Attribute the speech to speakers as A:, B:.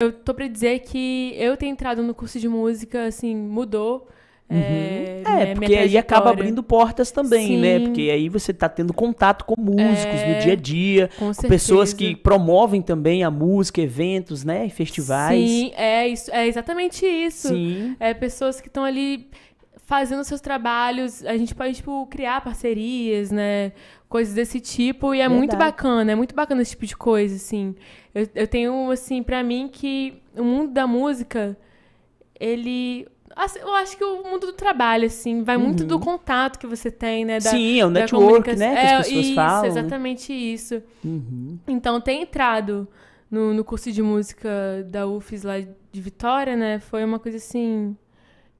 A: Eu tô pra dizer que eu ter entrado no curso de música, assim, mudou. Uhum. É, é, porque aí acaba abrindo portas também, né? Sim. né? Porque
B: aí você tá tendo contato com músicos é, no dia a dia, com, com pessoas que promovem também a música, eventos, né? Festivais. Sim,
A: é, isso, é exatamente isso. Sim. É pessoas que estão ali fazendo seus trabalhos, a gente pode, tipo, criar parcerias, né? Coisas desse tipo. E é Verdade. muito bacana, é muito bacana esse tipo de coisa, assim. Eu, eu tenho, assim, para mim que o mundo da música, ele eu acho que o mundo do trabalho, assim, vai uhum. muito do contato que você tem, né? Da, Sim, é o network, né? Que é, as pessoas isso, falam. Né? exatamente isso. Uhum. Então, ter entrado no, no curso de música da UFES lá de Vitória, né? Foi uma coisa, assim,